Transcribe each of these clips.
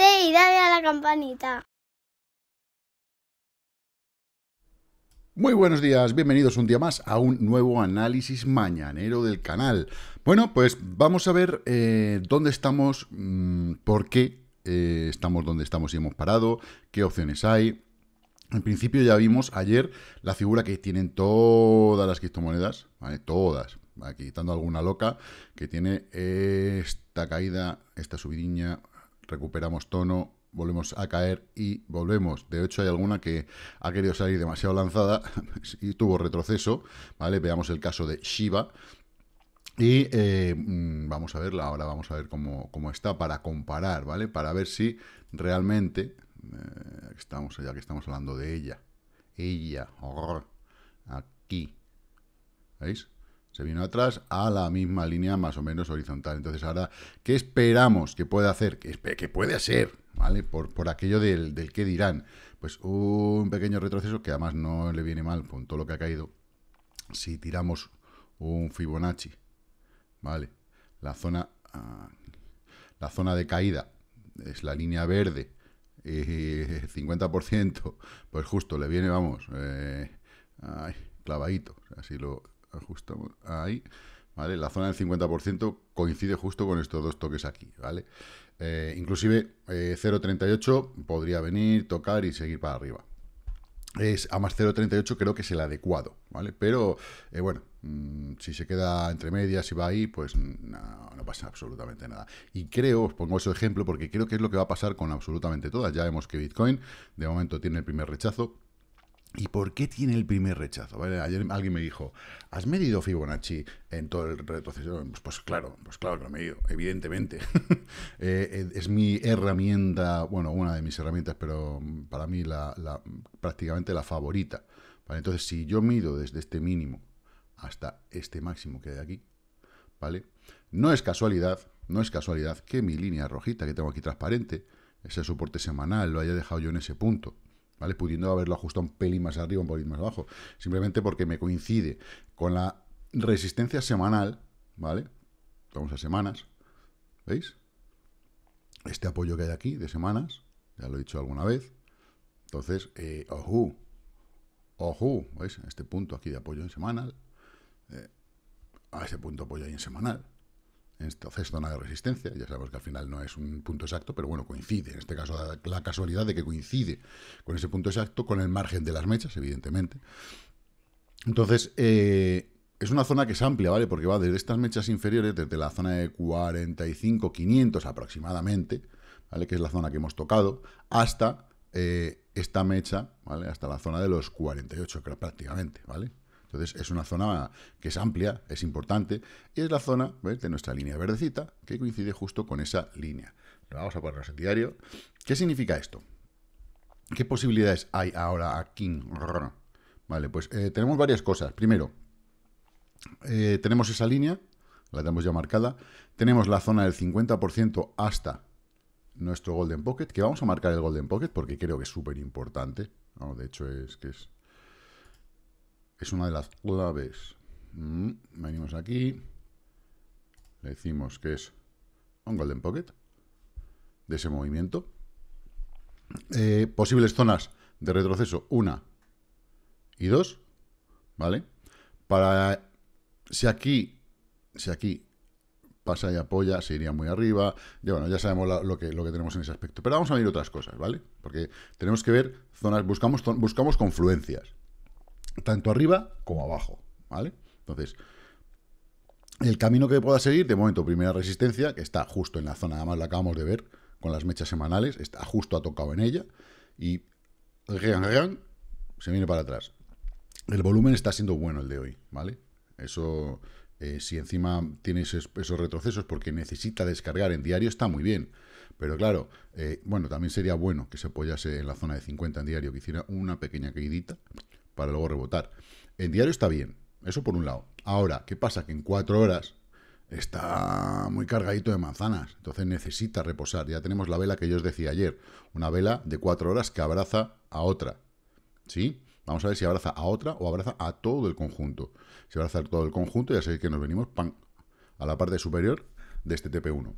y dale a la campanita. Muy buenos días, bienvenidos un día más a un nuevo análisis mañanero del canal. Bueno, pues vamos a ver eh, dónde estamos, mm, por qué eh, estamos donde estamos y hemos parado, qué opciones hay. En principio ya vimos ayer la figura que tienen todas las criptomonedas, ¿vale? Todas, quitando alguna loca, que tiene esta caída, esta subidiña, recuperamos tono, volvemos a caer y volvemos. De hecho, hay alguna que ha querido salir demasiado lanzada y tuvo retroceso, ¿vale? Veamos el caso de Shiba. Y eh, mm, vamos a verla, ahora vamos a ver cómo, está para comparar, ¿vale? Para ver si realmente, eh, estamos ya que estamos hablando de ella, ella, aquí, ¿veis? se vino atrás a la misma línea más o menos horizontal. Entonces ahora, ¿qué esperamos que pueda hacer? Que, puede hacer? ¿vale? Por, aquello del, del que dirán. Pues un pequeño retroceso que además no le viene mal con todo lo que ha caído. Si tiramos un Fibonacci, ¿vale? La zona, ah, la zona de caída es la línea verde, 50%, eh, pues justo le viene, vamos, eh, clavadito. Así lo, ajustamos ahí, ¿vale? La zona del 50% coincide justo con estos dos toques aquí, ¿vale? Eh, inclusive 0.38 eh, podría venir, tocar y seguir para arriba. Es a más 0.38 creo que es el adecuado, ¿vale? Pero, eh, bueno, mm, si se queda entre medias y va ahí, pues no, no, pasa absolutamente nada. Y creo, os pongo ese ejemplo porque creo que es lo que va a pasar con absolutamente todas. Ya vemos que Bitcoin de momento tiene el primer rechazo, ¿Y por qué tiene el primer rechazo? Ayer alguien me dijo, ¿has medido Fibonacci en todo el retroceso? Pues, pues claro, pues claro que lo he medido, evidentemente. Eh, eh, es mi herramienta, bueno, una de mis herramientas, pero para mí la, prácticamente la favorita. Entonces, si yo mido desde este mínimo hasta este máximo que hay aquí, ¿vale? No es casualidad, no es casualidad que mi línea rojita que tengo aquí transparente, ese soporte semanal, lo haya dejado yo en ese punto. ¿vale? Pudiendo haberlo ajustado un pelín más arriba, un pelín más abajo. Simplemente porque me coincide con la resistencia semanal, ¿vale? Vamos a semanas, ¿veis? Este apoyo que hay aquí de semanas, ya lo he dicho alguna vez. Entonces, eh, ojo, ojo, ¿veis? Este punto aquí de apoyo en semanal, eh, a ese punto apoyo ahí en semanal. Entonces, zona de resistencia, ya sabemos que al final no es un punto exacto, pero bueno, coincide, en este caso la casualidad de que coincide con ese punto exacto, con el margen de las mechas, evidentemente. Entonces, eh, es una zona que es amplia, ¿vale? Porque va desde estas mechas inferiores, desde la zona de 45, 500 aproximadamente, ¿vale? Que es la zona que hemos tocado, hasta eh, esta mecha, ¿vale? Hasta la zona de los 48 prácticamente, ¿vale? Entonces es una zona que es amplia, es importante, y es la zona de nuestra línea verdecita que coincide justo con esa línea. vamos a ponernos en diario. ¿Qué significa esto? ¿Qué posibilidades hay ahora aquí? Vale, pues eh, tenemos varias cosas. Primero, eh, tenemos esa línea, la tenemos ya marcada. Tenemos la zona del 50% hasta nuestro Golden Pocket, que vamos a marcar el Golden Pocket porque creo que es súper importante. de hecho, es que es es una de las claves. Mm, venimos aquí, le decimos que es un golden pocket de ese movimiento. Eh, posibles zonas de retroceso, una y dos, ¿vale? Para, si aquí, si aquí pasa y apoya, se iría muy arriba, ya bueno, ya sabemos lo, que, lo que tenemos en ese aspecto. Pero vamos a ver otras cosas, ¿vale? Porque tenemos que ver zonas, buscamos, buscamos confluencias, tanto arriba como abajo, ¿vale? Entonces, el camino que pueda seguir, de momento, primera resistencia, que está justo en la zona, además la acabamos de ver con las mechas semanales, está justo ha tocado en ella, y se viene para atrás. El volumen está siendo bueno el de hoy, ¿vale? Eso, eh, si encima tienes esos retrocesos porque necesita descargar en diario, está muy bien. Pero claro, eh, bueno, también sería bueno que se apoyase en la zona de 50 en diario, que hiciera una pequeña caídita para luego rebotar. En diario está bien, eso por un lado. Ahora, ¿qué pasa? Que en cuatro horas está muy cargadito de manzanas, entonces necesita reposar. Ya tenemos la vela que yo os decía ayer, una vela de cuatro horas que abraza a otra. ¿Sí? Vamos a ver si abraza a otra o abraza a todo el conjunto. Si abraza a todo el conjunto, ya sabéis que nos venimos pan, a la parte superior de este TP1.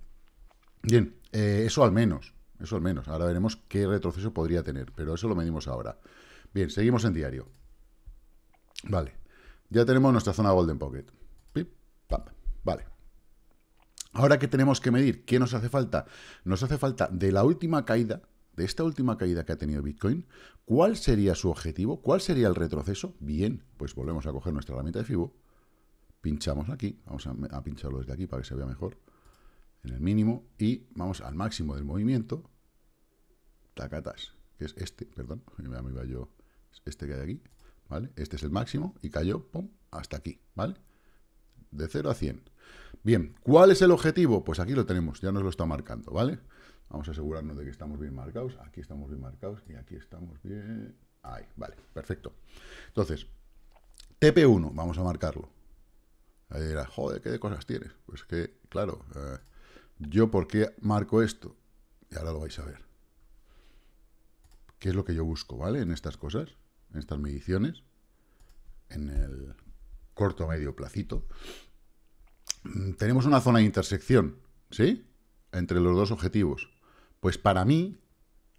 Bien, eh, eso al menos, eso al menos. Ahora veremos qué retroceso podría tener, pero eso lo medimos ahora. Bien, seguimos en diario. Vale. Ya tenemos nuestra zona Golden Pocket. Pip, pam. Vale. Ahora, que tenemos que medir? ¿Qué nos hace falta? Nos hace falta de la última caída, de esta última caída que ha tenido Bitcoin, ¿cuál sería su objetivo? ¿Cuál sería el retroceso? Bien, pues volvemos a coger nuestra herramienta de FIBO, pinchamos aquí, vamos a, pincharlo desde aquí para que se vea mejor, en el mínimo, y vamos al máximo del movimiento, tacatas, que es este, perdón, me iba yo, este que hay aquí, ¿vale? Este es el máximo y cayó, hasta aquí, ¿vale? De 0 a 100. Bien, ¿cuál es el objetivo? Pues aquí lo tenemos, ya nos lo está marcando, ¿vale? Vamos a asegurarnos de que estamos bien marcados. Aquí estamos bien marcados y aquí estamos bien... Ahí, vale, perfecto. Entonces, TP1, vamos a marcarlo. Ahí joder, ¿qué de cosas tienes? Pues que, claro, eh, yo por qué marco esto. Y ahora lo vais a ver. ¿Qué es lo que yo busco, vale? En estas cosas en estas mediciones, en el corto medio placito, mm, tenemos una zona de intersección, ¿sí? Entre los dos objetivos. Pues para mí,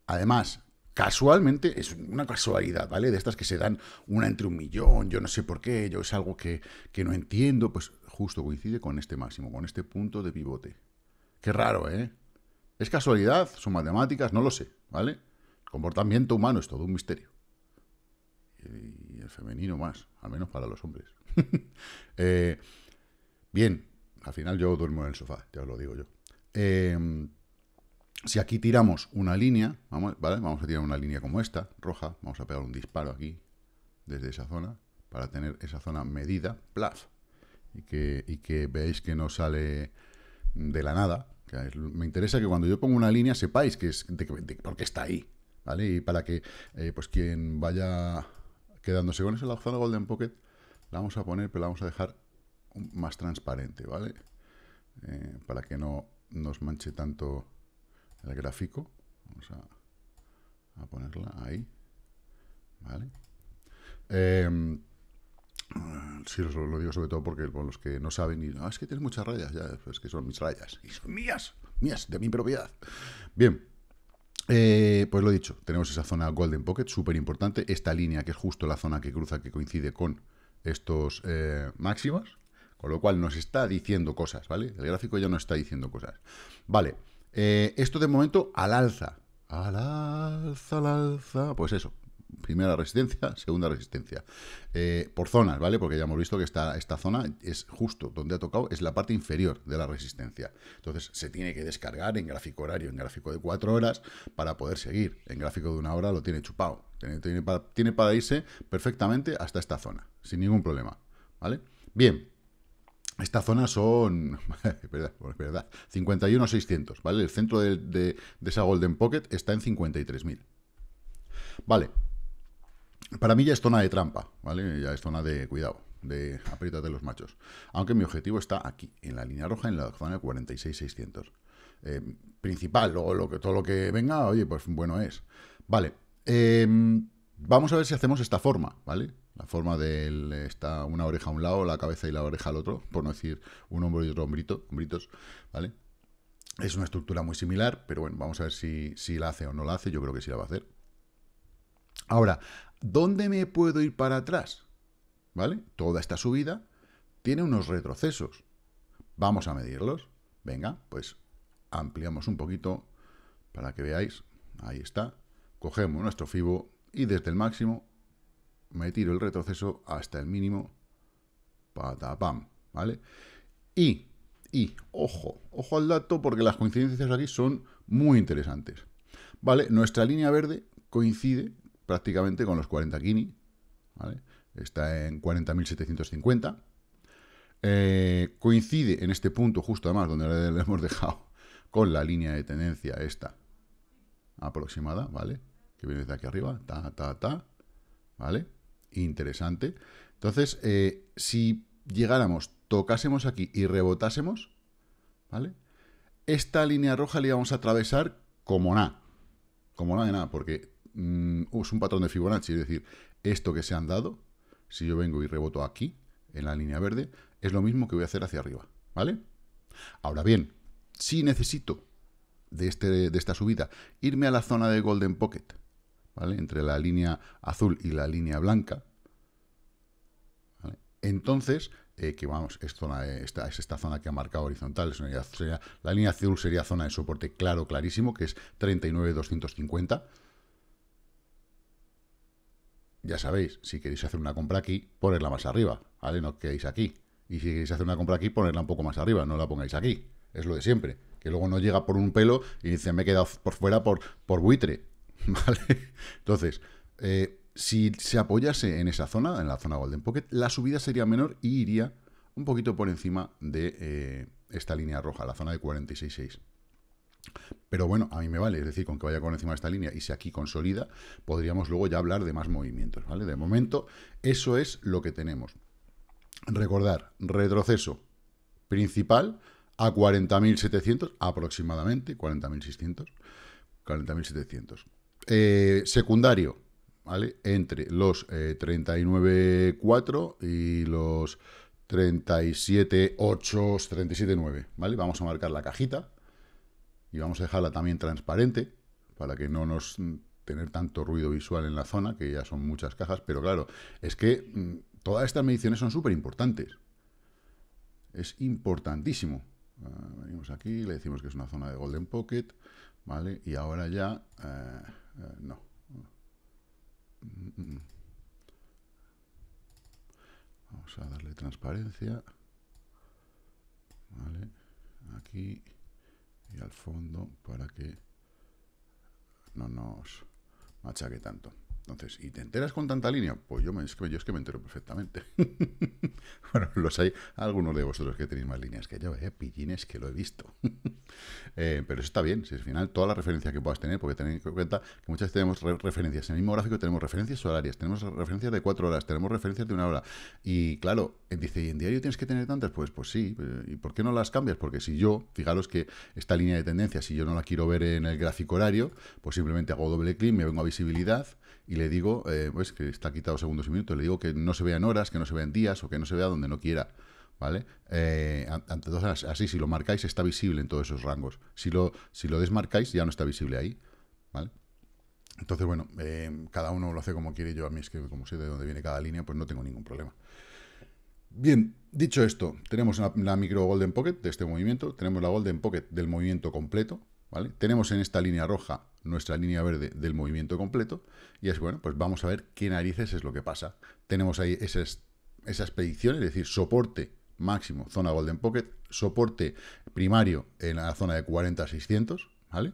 además, casualmente, es una casualidad, ¿vale? De estas que se dan una entre un millón, yo no sé por qué, yo es algo que, que no entiendo, pues justo coincide con este máximo, con este punto de pivote. Qué raro, ¿eh? ¿Es casualidad? ¿Son matemáticas? No lo sé, ¿vale? comportamiento humano es todo un misterio y el femenino más, al menos para los hombres. Eh, bien, al final yo duermo en el sofá, ya os lo digo yo. Eh, si aquí tiramos una línea, vamos, ¿vale? vamos a tirar una línea como esta, roja, vamos a pegar un disparo aquí, desde esa zona, para tener esa zona medida, plaf, y que, que veáis que no sale de la nada. me interesa que cuando yo pongo una línea sepáis que es de, porque está ahí, ¿vale? Y para que eh, pues quien vaya quedándose con ese La zona Golden Pocket la vamos a poner, pero la vamos a dejar más transparente, ¿vale? Eh, para que no nos manche tanto el gráfico. Vamos a, ponerla ahí, ¿vale? Em, sí, lo, digo sobre todo porque por los que no saben y ah, es que tienes muchas rayas, ya, pues, es que son mis rayas y son mías, mías, de mi propiedad. Bien, eh, pues lo dicho, tenemos esa zona Golden Pocket, súper importante. Esta línea que es justo la zona que cruza, que coincide con estos eh, máximos. Con lo cual nos está diciendo cosas, ¿vale? El gráfico ya nos está diciendo cosas. Vale, eh, esto de momento al alza. Al alza, al alza. Pues eso, primera resistencia, segunda resistencia. Eh, por zonas, ¿vale? Porque ya hemos visto que esta, esta zona es justo donde ha tocado, es la parte inferior de la resistencia. Entonces se tiene que descargar en gráfico horario, en gráfico de cuatro horas, para poder seguir. En gráfico de una hora lo tiene chupado. Tiene, para, irse perfectamente hasta esta zona, sin ningún problema, ¿vale? Bien, esta zona son, verdad, verdad 51.600, ¿vale? El centro de, de, esa Golden Pocket está en 53.000. Vale, para mí ya es zona de trampa, ¿vale? Ya es zona de cuidado, de apriétate los machos. Aunque mi objetivo está aquí, en la línea roja, en la zona de 46,600. Eh, principal, luego lo que, todo lo que venga, oye, pues bueno es. Vale, em, vamos a ver si hacemos esta forma, ¿vale? La forma de está una oreja a un lado, la cabeza y la oreja al otro, por no decir un hombro y otro hombrito, hombritos, ¿vale? Es una estructura muy similar, pero bueno, vamos a ver si, si la hace o no la hace, yo creo que sí la va a hacer. Ahora, ¿Dónde me puedo ir para atrás? ¿Vale? Toda esta subida tiene unos retrocesos. Vamos a medirlos. Venga, pues ampliamos un poquito para que veáis. Ahí está. Cogemos nuestro FIBO y desde el máximo me tiro el retroceso hasta el mínimo. Patapam, ¿vale? Y, y, ojo, ojo al dato porque las coincidencias aquí son muy interesantes. ¿Vale? Nuestra línea verde coincide prácticamente con los 40 Kini, ¿vale? Está en 40.750. Eh, coincide en este punto, justo además, donde le hemos dejado, con la línea de tendencia esta aproximada, ¿vale? Que viene desde aquí arriba, ta, ta, ta, ¿vale? Interesante. Entonces, eh, si llegáramos, tocásemos aquí y rebotásemos, ¿vale? Esta línea roja la íbamos a atravesar como nada, como nada de nada, porque Mm, es un patrón de Fibonacci, es decir, esto que se han dado, si yo vengo y reboto aquí, en la línea verde, es lo mismo que voy a hacer hacia arriba, ¿vale? Ahora bien, si necesito de, este, de esta subida irme a la zona de Golden Pocket, ¿vale? Entre la línea azul y la línea blanca, Entonces, eh, que vamos, es, eh, esta, esta zona que ha marcado horizontal, la línea azul sería zona de soporte claro, clarísimo, que es 39,250, ya sabéis, si queréis hacer una compra aquí, ponerla más arriba, ¿vale? No quedéis aquí. Y si queréis hacer una compra aquí, ponerla un poco más arriba, no la pongáis aquí. Es lo de siempre. Que luego no llega por un pelo y dice, me he quedado por fuera por, por buitre, ¿vale? Entonces, eh, si se apoyase en esa zona, en la zona Golden Pocket, la subida sería menor y iría un poquito por encima de eh, esta línea roja, la zona de 46.6. Pero bueno, a mí me vale, es decir, con que vaya con encima de esta línea y si aquí consolida, podríamos luego ya hablar de más movimientos, ¿vale? De momento, eso es lo que tenemos. Recordar, retroceso principal a 40.700 aproximadamente, 40.600, 40.700. Eh, secundario, ¿vale? Entre los 39.4 eh, y los 37.8, 37.9, ¿vale? Vamos a marcar la cajita, y vamos a dejarla también transparente para que no nos mm, tener tanto ruido visual en la zona, que ya son muchas cajas, pero claro, es que mm, todas estas mediciones son súper importantes. Es importantísimo. Ah, venimos aquí, le decimos que es una zona de Golden Pocket, ¿vale? Y ahora ya... Eh, eh, no. Mm, vamos a darle transparencia. ¿Vale? Aquí y al fondo para que no nos machaque tanto. Entonces, ¿y te enteras con tanta línea? Pues yo, me, es, que, yo es que me entero perfectamente. bueno, los hay algunos de vosotros que tenéis más líneas que yo, ¿eh? Pillines que lo he visto. Eh, pero eso está bien, si al final toda la referencia que puedas tener, porque tenéis en cuenta que muchas veces tenemos referencias. En el mismo gráfico tenemos referencias horarias, tenemos referencias de cuatro horas, tenemos referencias de una hora. Y claro, dice, ¿y en diario tienes que tener tantas? Pues, pues sí. Eh, ¿Y por qué no las cambias? Porque si yo, fijaros que esta línea de tendencia, si yo no la quiero ver en el gráfico horario, pues simplemente hago doble clic, me vengo a visibilidad y le digo, eh, pues que está quitado segundos y minutos, le digo que no se en horas, que no se en días o que no se vea donde no quiera. ¿Vale? entonces, eh, así, si lo marcáis, está visible en todos esos rangos. Si lo, si lo desmarcáis, ya no está visible ahí. ¿Vale? Entonces, bueno, eh, cada uno lo hace como quiere. Yo a mí es que, como sé de dónde viene cada línea, pues no tengo ningún problema. Bien, dicho esto, tenemos la micro Golden Pocket de este movimiento, tenemos la Golden Pocket del movimiento completo, tenemos en esta línea roja nuestra línea verde del movimiento completo y es bueno, pues vamos a ver qué narices es lo que pasa. Tenemos ahí esas, esas predicciones, es decir, soporte máximo, zona Golden Pocket, soporte primario en la zona de 40-600, ¿vale?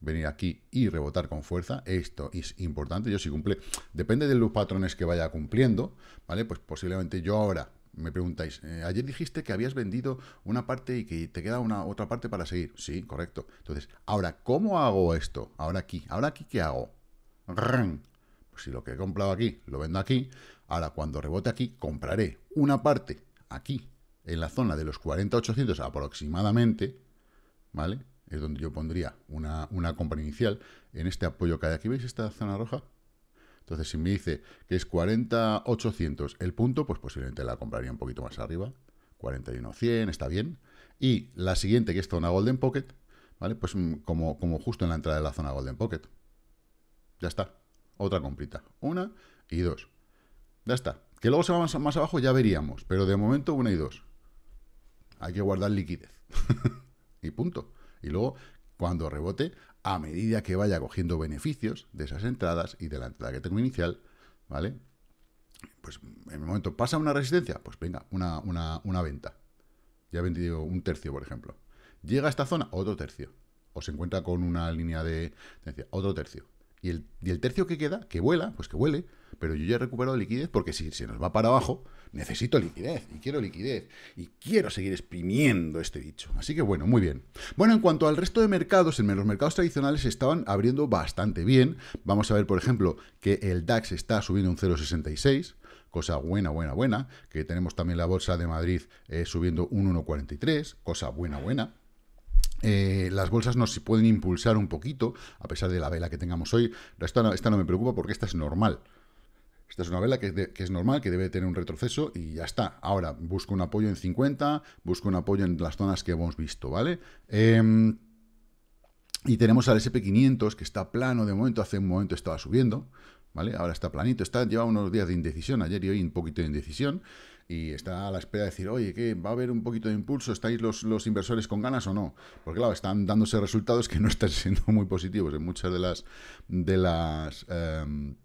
Venir aquí y rebotar con fuerza, esto es importante, yo si cumple, depende de los patrones que vaya cumpliendo, ¿vale? Pues posiblemente yo ahora me preguntáis, eh, ayer dijiste que habías vendido una parte y que te queda una otra parte para seguir. Sí, correcto. Entonces, ahora, ¿cómo hago esto? Ahora aquí, ahora aquí, ¿qué hago? Pues si lo que he comprado aquí lo vendo aquí, ahora cuando rebote aquí, compraré una parte aquí, en la zona de los 40.800 aproximadamente, ¿vale? Es donde yo pondría una, una compra inicial en este apoyo que hay aquí. ¿Veis esta zona roja? Entonces, si me dice que es 40,800 el punto, pues posiblemente la compraría un poquito más arriba. 41,100 está bien. Y la siguiente, que es zona Golden Pocket, ¿vale? Pues mm, como, como justo en la entrada de la zona Golden Pocket. Ya está. Otra comprita. Una y dos. Ya está. Que luego se va más abajo, ya veríamos. Pero de momento, una y dos. Hay que guardar liquidez. y punto. Y luego, cuando rebote, a medida que vaya cogiendo beneficios de esas entradas y de la entrada que tengo inicial, ¿vale? Pues en el momento, ¿pasa una resistencia? Pues venga, una, una, una venta. Ya he vendido un tercio, por ejemplo. Llega a esta zona, otro tercio. O se encuentra con una línea de otro tercio. Y el, tercio que queda, que vuela, pues que huele, pero yo ya he recuperado liquidez porque si se nos va para abajo, necesito liquidez y quiero liquidez y quiero seguir exprimiendo este dicho. Así que bueno, muy bien. Bueno, en cuanto al resto de mercados, en los mercados tradicionales estaban abriendo bastante bien. Vamos a ver, por ejemplo, que el DAX está subiendo un 0,66 cosa buena, buena, buena, que tenemos también la bolsa de Madrid eh, subiendo un 1,43, cosa buena, buena, eh, las bolsas nos pueden impulsar un poquito, a pesar de la vela que tengamos hoy. Esta no, no me preocupa porque esta es normal. Esta es una vela que, es normal, que debe tener un retroceso y ya está. Ahora, busco un apoyo en 50, busco un apoyo en las zonas que hemos visto, ¿vale? Em, y tenemos al SP500 que está plano de momento, hace un momento estaba subiendo, ¿vale? Ahora está planito, está, lleva unos días de indecisión, ayer y hoy un poquito de indecisión y está a la espera de decir, oye, ¿qué? ¿Va a haber un poquito de impulso? ¿Estáis los, los inversores con ganas o no? Porque claro, están dándose resultados que no están siendo muy positivos en muchas de las, de las em,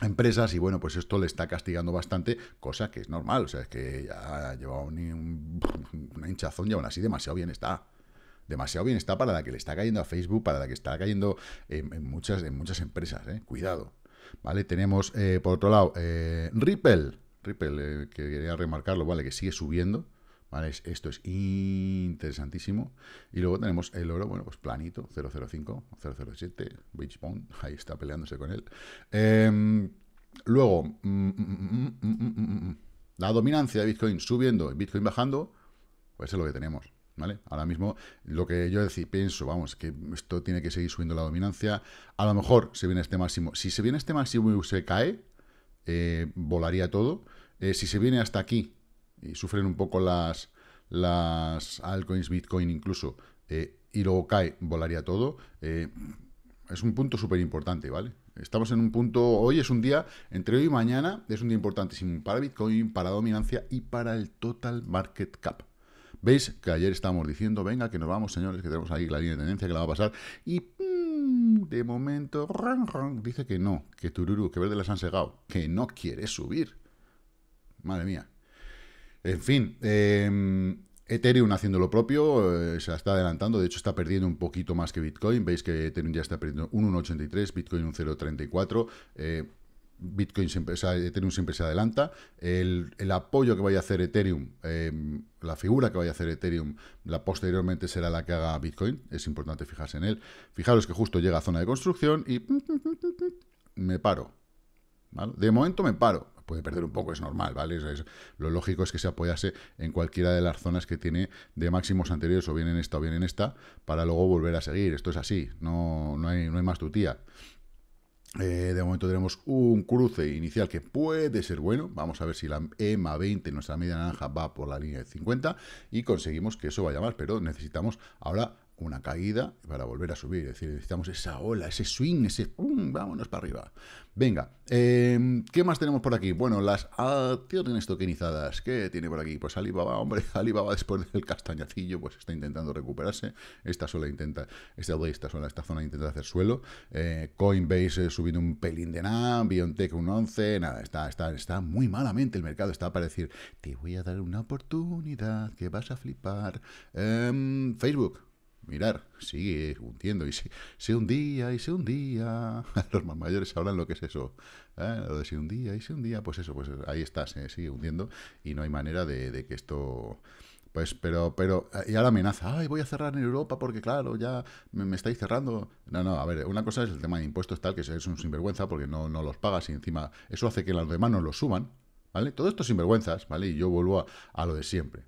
empresas y bueno, pues esto le está castigando bastante, cosa que es normal, o sea, es que ya ha llevado una hinchazón y aún así demasiado bien está demasiado bien está para la que le está cayendo a Facebook, para la que está cayendo en, muchas, muchas empresas. ¿eh? Cuidado. ¿Vale? Tenemos, eh, por otro lado, eh, Ripple. Ripple, que quería remarcarlo, ¿vale? Que sigue subiendo, ¿vale? esto es interesantísimo. Y luego tenemos el oro, bueno, pues planito, 005, 007, Bitcoin ahí está peleándose con él. luego, la dominancia de Bitcoin subiendo y Bitcoin bajando, pues eso es lo que tenemos. ¿Vale? Ahora mismo, lo que yo decir, pienso, vamos, que esto tiene que seguir subiendo la dominancia. A lo mejor se viene este máximo. Si se viene este máximo y se cae, eh, volaría todo. Eh, si se viene hasta aquí y sufren un poco las, las altcoins, Bitcoin incluso, eh, y luego cae, volaría todo. es un punto súper importante, ¿vale? Estamos en un punto, hoy es un día, entre hoy y mañana, es un día importantísimo para Bitcoin, para dominancia y para el total market cap. Veis que ayer estábamos diciendo, venga, que nos vamos, señores, que tenemos ahí la línea de tendencia, que la va a pasar, y de momento dice que no, que Tururu, que Verde las han segado, que no quiere subir. Madre mía. En fin, em, Ethereum haciendo lo propio, eh, se está adelantando, de hecho está perdiendo un poquito más que Bitcoin, veis que Ethereum ya está perdiendo un 1,83, Bitcoin un 0,34. Bitcoin siempre, o sea, Ethereum siempre se adelanta. El, apoyo que vaya a hacer Ethereum, em, la figura que vaya a hacer Ethereum, la posteriormente será la que haga Bitcoin. Es importante fijarse en él. Fijaros que justo llega a zona de construcción y me paro. De momento me paro. Puede perder un poco, es normal, ¿vale? lo lógico es que se apoyase en cualquiera de las zonas que tiene de máximos anteriores, o bien en esta o bien en esta, para luego volver a seguir. Esto es así, no, hay, no hay más tutía. Eh, de momento tenemos un cruce inicial que puede ser bueno. Vamos a ver si la EMA 20, nuestra media naranja, va por la línea de 50 y conseguimos que eso vaya más, pero necesitamos ahora una caída para volver a subir. Es decir, necesitamos esa ola, ese swing, ese vámonos para arriba. Venga, em, ¿qué más tenemos por aquí? Bueno, las acciones tokenizadas. ¿Qué tiene por aquí? Pues Alibaba, hombre, Alibaba después del castañacillo, pues está intentando recuperarse. Esta sola intenta, esta, esta sola, esta zona intenta hacer suelo. Eh, Coinbase subiendo un pelín de nada, Biontech un 11, nada, está, está, está muy malamente el mercado, está para decir, te voy a dar una oportunidad que vas a flipar. Em, Facebook, mirar, sigue hundiendo. Y si, si un día, y si un día. Los más mayores sabrán lo que es eso. ¿eh? Lo de si un día, y si un día. Pues eso, pues ahí está, se sigue hundiendo. Y no hay manera de, que esto. Pues, pero, pero, eh, y ahora amenaza, ay, voy a cerrar en Europa porque, claro, ya me, estáis cerrando. No, no, a ver, una cosa es el tema de impuestos tal, que es un sinvergüenza porque no, no los pagas y encima eso hace que los demás no los suman, ¿vale? Todo esto sinvergüenzas, ¿vale? Y yo vuelvo a lo de siempre.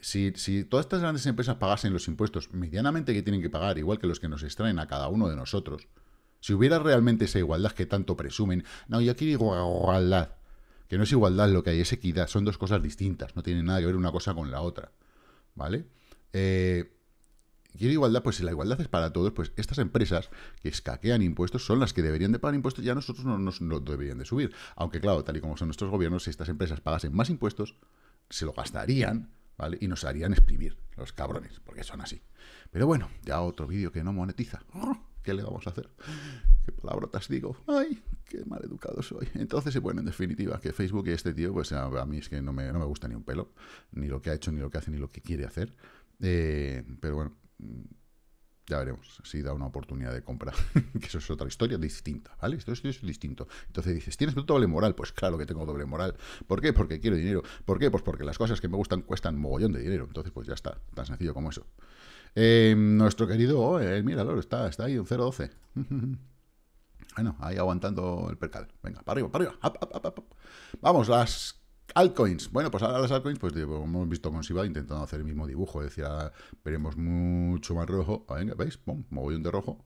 Si, todas estas grandes empresas pagasen los impuestos medianamente que tienen que pagar, igual que los que nos extraen a cada uno de nosotros, si hubiera realmente esa igualdad que tanto presumen, no, yo digo igualdad, que no es igualdad lo que hay, es equidad, son dos cosas distintas, no tienen nada que ver una cosa con la otra, ¿vale? Eh, quiero igualdad, pues si la igualdad es para todos, pues estas empresas que escaquean impuestos son las que deberían de pagar impuestos, ya nosotros no nos deberían de subir. Aunque claro, tal y como son nuestros gobiernos, si estas empresas pagasen más impuestos, se lo gastarían ¿vale? Y nos harían exprimir, los cabrones, porque son así. Pero bueno, ya otro vídeo que no monetiza. ¿Qué le vamos a hacer? ¿Qué palabrotas digo? ¡Ay, qué mal educado soy! Entonces, bueno, en definitiva, que Facebook y este tío, pues a, mí es que no me, no me, gusta ni un pelo, ni lo que ha hecho, ni lo que hace, ni lo que quiere hacer. Eh, pero bueno ya veremos si da una oportunidad de compra, que eso es otra historia distinta, ¿vale? Esto, es distinto. Entonces dices, ¿tienes doble moral? Pues claro que tengo doble moral. ¿Por qué? Porque quiero dinero. ¿Por qué? Pues porque las cosas que me gustan cuestan mogollón de dinero. Entonces, pues ya está, tan sencillo como eso. Eh, nuestro querido, eh, mira, mira, está, está ahí un 0.12. bueno, ahí aguantando el percal. Venga, para arriba, para arriba. Vamos, las Altcoins. Bueno, pues ahora las altcoins, pues hemos visto con Siba intentando hacer el mismo dibujo. Es decir, ahora veremos mucho más rojo. Ah, venga, ¿veis? Pum, mogollón de rojo.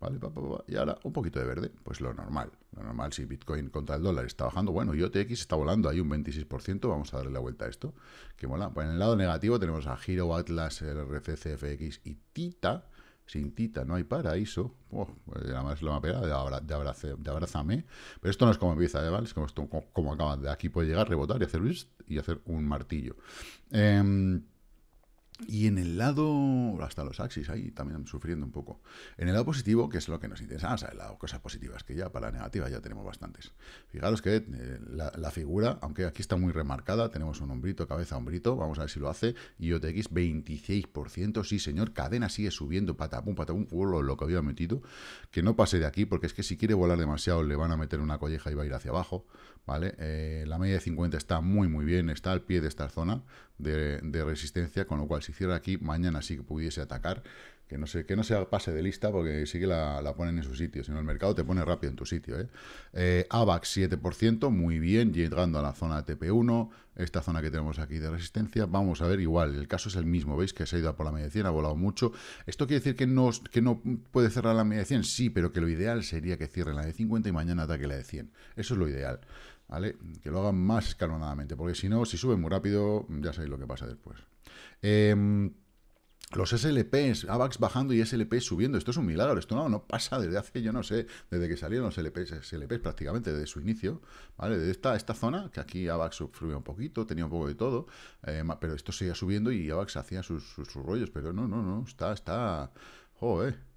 Vale, Y ahora un poquito de verde. Pues lo normal. Lo normal, si Bitcoin contra el dólar está bajando. Bueno, IOTX está volando ahí un 26%. Vamos a darle la vuelta a esto. Que mola. Pues en el lado negativo tenemos a Giro, Atlas, RFC, FX y Tita sin Tita no hay paraíso. Oh, eh, además la mapera de, de, abrace, de, Pero esto no es como empieza, ¿vale? Es como, esto, como, acaba. De aquí puede llegar, rebotar y hacer, y hacer un martillo. Em, y en el lado, hasta los axis ahí también sufriendo un poco. En el lado positivo, que es lo que nos interesa, o sea, las cosas positivas, que ya para la negativa ya tenemos bastantes. Fijaros que eh, la, figura, aunque aquí está muy remarcada, tenemos un hombrito, cabeza, hombrito, vamos a ver si lo hace. IOTX 26%, sí señor, cadena sigue subiendo, patapum, patapum, lo, lo que había metido. Que no pase de aquí, porque es que si quiere volar demasiado le van a meter una colleja y va a ir hacia abajo, ¿vale? Eh, la media de 50 está muy muy bien, está al pie de esta zona, de, resistencia, con lo cual si cierra aquí, mañana sí que pudiese atacar, que no se, que no sea pase de lista, porque sí que la, ponen en su sitio, sino el mercado te pone rápido en tu sitio. ¿eh? 7%, eh, muy bien, llegando a la zona TP1, esta zona que tenemos aquí de resistencia, vamos a ver igual, el caso es el mismo, veis que se ha ido por la media ha volado mucho, esto quiere decir que no, que no puede cerrar la media 100, sí, pero que lo ideal sería que cierre la de 50 y mañana ataque la de 100, eso es lo ideal. Que lo hagan más escalonadamente, porque si no, si suben muy rápido, ya sabéis lo que pasa después. Em, los SLPs, AVAX ah, bajando y SLP subiendo, esto es un milagro, esto no, no pasa desde hace, yo no sé, desde que salieron los SLPs prácticamente, desde su inicio, ¿vale? Desde esta, esta zona, que aquí AVAX subió un poquito, tenía un poco de todo, eh, pero esto seguía subiendo y AVAX hacía sus, rollos, pero no, no, no, está, está, joder.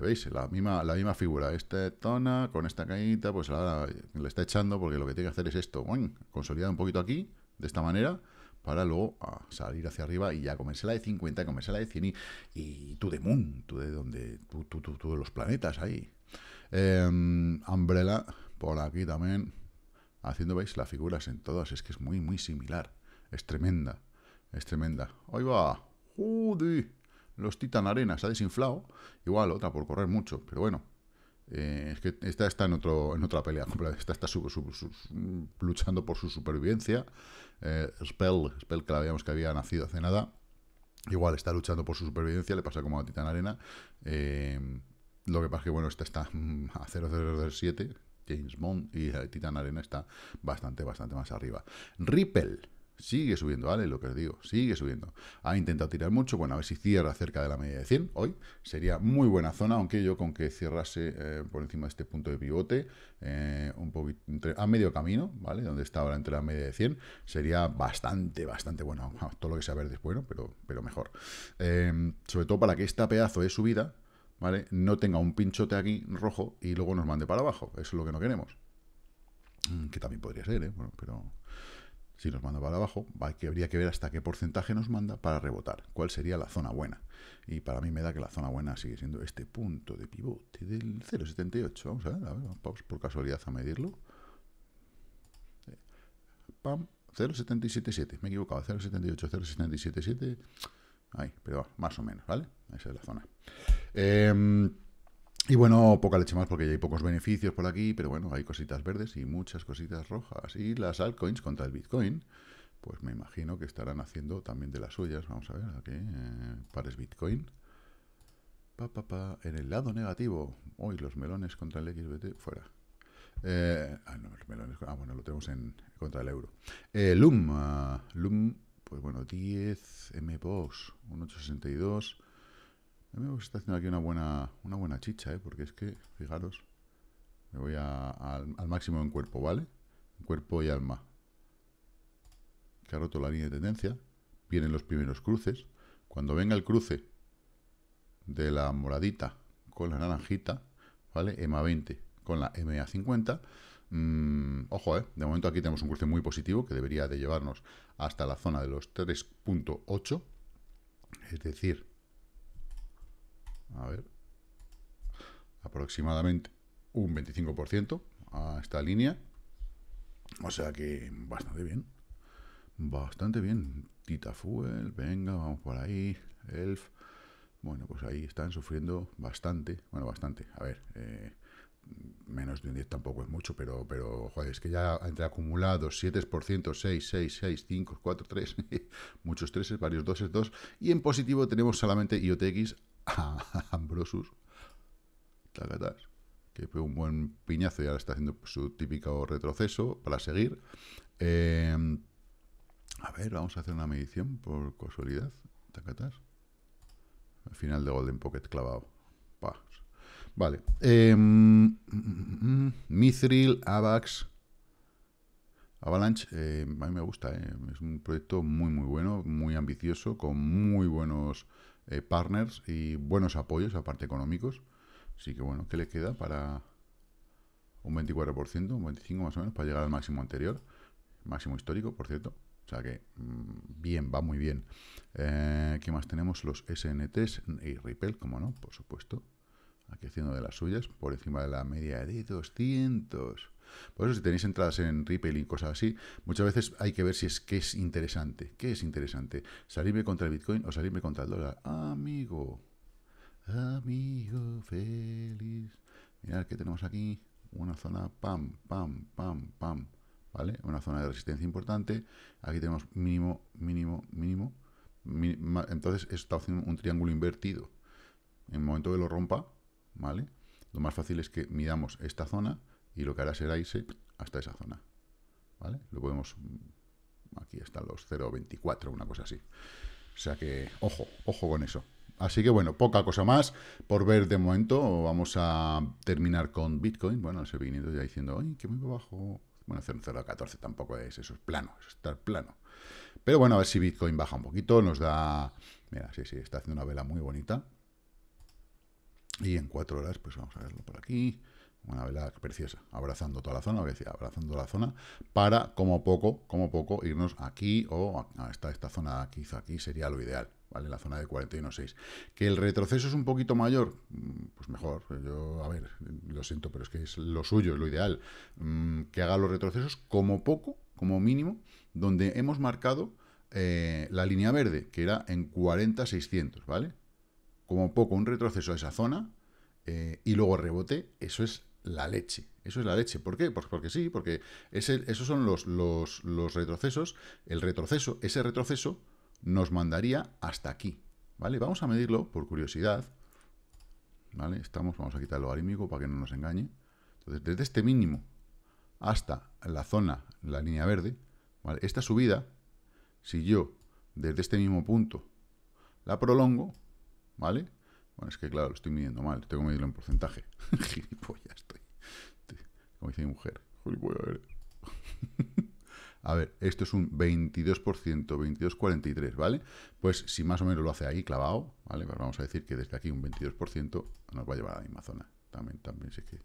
¿Veis? La misma, la misma figura. Esta tona con esta cañita, pues ahora le está echando porque lo que tiene que hacer es esto. Bueno, Consolidar un poquito aquí, de esta manera, para luego ah, salir hacia arriba y ya comerse la de 50, comerse la de 100 y, tú de Moon, tú de donde, tú, tú, tú, de los planetas ahí. Eh, umbrella, por aquí también, haciendo, veis, las figuras en todas, es que es muy, muy similar, es tremenda, es tremenda. Ahí va, los Titan Arena se ha desinflado. Igual otra por correr mucho, pero bueno. Eh, es que esta está en, otro, en otra pelea. Esta está luchando por su supervivencia. Eh, Spell, Spell que la veíamos que había nacido hace nada. Igual está luchando por su supervivencia, le pasa como a Titan Arena. Eh, lo que pasa es que, bueno, esta está mm, a 0007, James Bond, y Titan Arena está bastante, bastante más arriba. Ripple, Sigue subiendo, ¿vale? Lo que os digo, sigue subiendo. Ha intentado tirar mucho, bueno, a ver si cierra cerca de la media de 100 hoy. Sería muy buena zona, aunque yo con que cierrase eh, por encima de este punto de pivote, eh, un poquito a medio camino, ¿vale? Donde está ahora entre la media de 100, sería bastante, bastante bueno. Todo lo que sea verde es bueno, pero, pero mejor. Em, sobre todo para que esta pedazo de subida, ¿vale? No tenga un pinchote aquí rojo y luego nos mande para abajo. Eso es lo que no queremos. Mm, que también podría ser, ¿eh? Bueno, pero... Si nos manda para abajo, habría que ver hasta qué porcentaje nos manda para rebotar, cuál sería la zona buena. Y para mí me da que la zona buena sigue siendo este punto de pivote del 0,78. Vamos a ver, a vamos por casualidad a medirlo. Eh, pam, 0,777, me he equivocado, 0,78, 0,777. Ahí, pero más o menos, ¿vale? Esa es la zona. Em, y bueno, poca leche más porque ya hay pocos beneficios por aquí, pero bueno, hay cositas verdes y muchas cositas rojas. Y las altcoins contra el Bitcoin, pues me imagino que estarán haciendo también de las suyas. Vamos a ver, aquí, eh, pares Bitcoin. Pa, pa, pa. En el lado negativo, hoy los melones contra el XBT, fuera. Eh, ah, no, los melones, ah, bueno, lo tenemos en contra el euro. Eh, ah, pues bueno, 10 mbox, 1,862. A haciendo aquí una buena, una buena chicha, ¿eh? Porque es que, fijaros, me voy al máximo en cuerpo, ¿vale? cuerpo y alma. Que ha roto la línea de tendencia. Vienen los primeros cruces. Cuando venga el cruce de la moradita con la naranjita, ¿vale? ma 20 con la MA 50. Mm, ojo, ¿eh? De momento aquí tenemos un cruce muy positivo que debería de llevarnos hasta la zona de los 3.8. Es decir, a ver, aproximadamente un 25% a esta línea. O sea que bastante bien. Bastante bien. Tita Fuel, venga, vamos por ahí. Elf. Bueno, pues ahí están sufriendo bastante. Bueno, bastante. A ver, eh, menos de un 10 tampoco es mucho, pero, pero joder, es que ya entre acumulados 7%, 6, 6, 6, 5, 4, 3, muchos 3, varios 2, 2. Y en positivo tenemos solamente IOTX Ambrosus. Tacatas. Que fue un buen piñazo y ahora está haciendo su típico retroceso para seguir. Em, a ver, vamos a hacer una medición por casualidad. Tacatas. Final de Golden Pocket clavado. Vale. Eh, Mithril, Avax. Avalanche, eh, a mí me gusta, eh. es un proyecto muy, muy bueno, muy ambicioso, con muy buenos eh, partners y buenos apoyos, aparte económicos. Así que bueno, ¿qué le queda para un 24%, un 25% más o menos, para llegar al máximo anterior? Máximo histórico, por cierto. O sea que mm, bien, va muy bien. Eh, ¿Qué más tenemos? Los SNTs y Ripple, como no, por supuesto. Aquí haciendo de las suyas, por encima de la media de 200. Por eso si tenéis entradas en Ripple y cosas así, muchas veces hay que ver si es que es interesante. ¿Qué es interesante? ¿Salirme contra el Bitcoin o salirme contra el dólar? Amigo, amigo feliz. Mirad que tenemos aquí una zona pam, pam, pam, pam. ¿Vale? Una zona de resistencia importante. Aquí tenemos mínimo, mínimo, mínimo. entonces está haciendo un triángulo invertido. En el momento que lo rompa, ¿vale? Lo más fácil es que midamos esta zona y lo que hará será irse hasta esa zona. ¿Vale? Lo podemos... Mm, aquí están los 0.24, una cosa así. O sea que, ojo, ojo con eso. Así que bueno, poca cosa más por ver de momento. Vamos a terminar con Bitcoin. Bueno, se viniendo ya diciendo, ¡ay, que muy bajo! Bueno, 0,14 tampoco es, eso es plano, es estar plano. Pero bueno, a ver si Bitcoin baja un poquito, nos da... Mira, sí, sí, está haciendo una vela muy bonita. Y en cuatro horas, pues vamos a verlo por aquí una vela preciosa, abrazando toda la zona, lo que decía, abrazando la zona, para como poco, como poco, irnos aquí o a esta, zona quizá aquí sería lo ideal, ¿vale? La zona de 41.6. Que el retroceso es un poquito mayor, mm, pues mejor, yo, a ver, lo siento, pero es que es lo suyo, lo ideal, mm, que haga los retrocesos como poco, como mínimo, donde hemos marcado eh, la línea verde, que era en 40.600, ¿vale? Como poco un retroceso a esa zona, eh, y luego rebote, eso es la leche. Eso es la leche. ¿Por qué? Pues porque sí, porque esos son los, los, retrocesos. El retroceso, ese retroceso nos mandaría hasta aquí. ¿Vale? Vamos a medirlo por curiosidad. ¿Vale? Estamos, vamos a quitarlo alímico para que no nos engañe. Entonces, desde este mínimo hasta la zona, la línea verde, ¿vale? Esta subida, si yo desde este mismo punto la prolongo, ¿vale? Bueno, es que claro, lo estoy midiendo mal, tengo que medirlo en porcentaje. gilipollas estoy. Como dice mi mujer, A ver, esto es un 22%, 22,43, ¿vale? Pues si más o menos lo hace ahí clavado, ¿vale? Pues vamos a decir que desde aquí un 22% nos va a llevar a la misma zona. También, también, si es que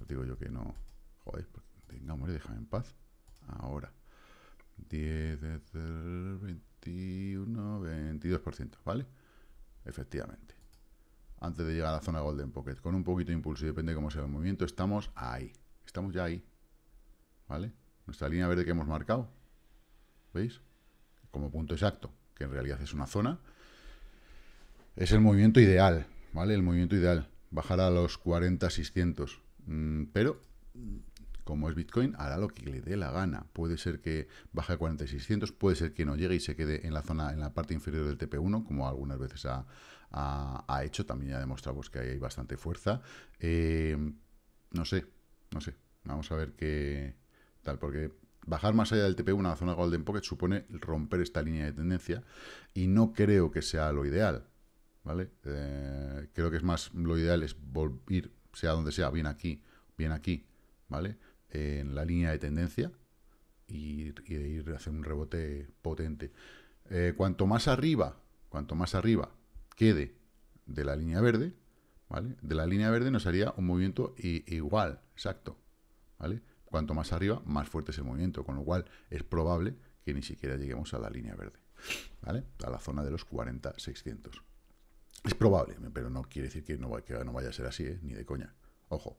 os digo yo que no... Joder, pues, venga, déjame en paz. Ahora. 10, 21, 22%, ¿vale? Efectivamente antes de llegar a la zona Golden Pocket. Con un poquito de impulso y depende de cómo sea el movimiento, estamos ahí. Estamos ya ahí. ¿Vale? Nuestra línea verde que hemos marcado. ¿Veis? Como punto exacto, que en realidad es una zona. Es el movimiento ideal, ¿vale? El movimiento ideal. Bajar a los 40, 600. Mm, pero como es Bitcoin, hará lo que le dé la gana. Puede ser que baje a 4600, puede ser que no llegue y se quede en la zona, en la parte inferior del TP1, como algunas veces ha, hecho. También ya demostramos pues, que hay bastante fuerza. Eh, no sé, no sé. Vamos a ver qué tal, porque bajar más allá del TP1 a la zona Golden Pocket supone romper esta línea de tendencia y no creo que sea lo ideal. ¿Vale? Eh, creo que es más lo ideal es volver, sea donde sea, bien aquí, bien aquí, ¿vale? en la línea de tendencia y, de ir a hacer un rebote potente. Eh, cuanto más arriba, cuanto más arriba quede de la línea verde, ¿vale? De la línea verde nos haría un movimiento igual, exacto, ¿vale? Cuanto más arriba, más fuerte es el movimiento, con lo cual es probable que ni siquiera lleguemos a la línea verde, ¿vale? A la zona de los 40-600. Es probable, pero no quiere decir que no, no vaya a ser así, ¿eh? ni de coña. Ojo,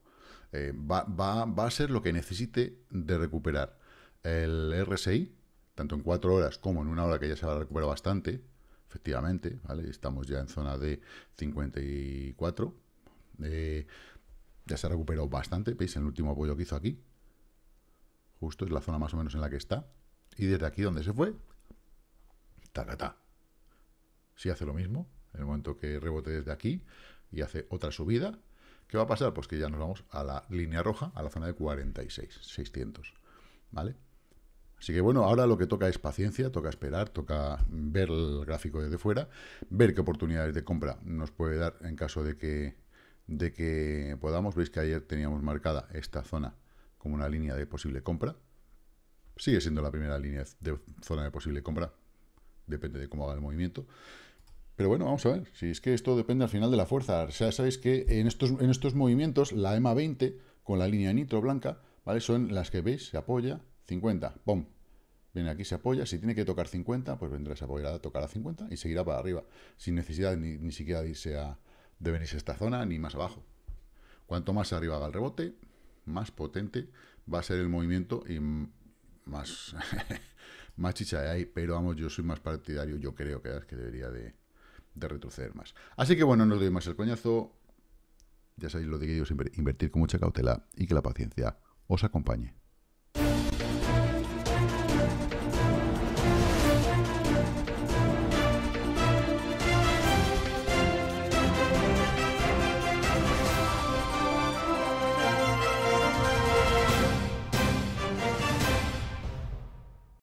eh, va, a ser lo que necesite de recuperar el RSI, tanto en cuatro horas como en una hora que ya se ha recuperado bastante, efectivamente, Estamos ya en zona de 54. Eh, ya se ha recuperado bastante, veis el último apoyo que hizo aquí. Justo es la zona más o menos en la que está. Y desde aquí donde se fue, ta Si hace lo mismo, en el momento que rebote desde aquí y hace otra subida, ¿Qué va a pasar? Pues que ya nos vamos a la línea roja, a la zona de 46, 600, ¿vale? Así que bueno, ahora lo que toca es paciencia, toca esperar, toca ver el gráfico desde fuera, ver qué oportunidades de compra nos puede dar en caso de que, de que podamos. Veis que ayer teníamos marcada esta zona como una línea de posible compra. Sigue siendo la primera línea de zona de posible compra, depende de cómo haga el movimiento. Pero bueno, vamos a ver, si es que esto depende al final de la fuerza. ya sabéis que en estos, en estos movimientos, la EMA 20 con la línea nitro blanca, ¿vale? Son las que veis, se apoya, 50, ¡pum! Viene aquí, se apoya, si tiene que tocar 50, pues vendrá, a tocar a 50 y seguirá para arriba, sin necesidad ni, ni siquiera de irse a, de venirse a esta zona ni más abajo. Cuanto más arriba haga el rebote, más potente va a ser el movimiento y más, más chicha hay pero vamos, yo soy más partidario, yo creo que es que debería de de retroceder más. Así que bueno, no os doy más el coñazo. Ya sabéis lo de que yo siempre, invertir con mucha cautela y que la paciencia os acompañe.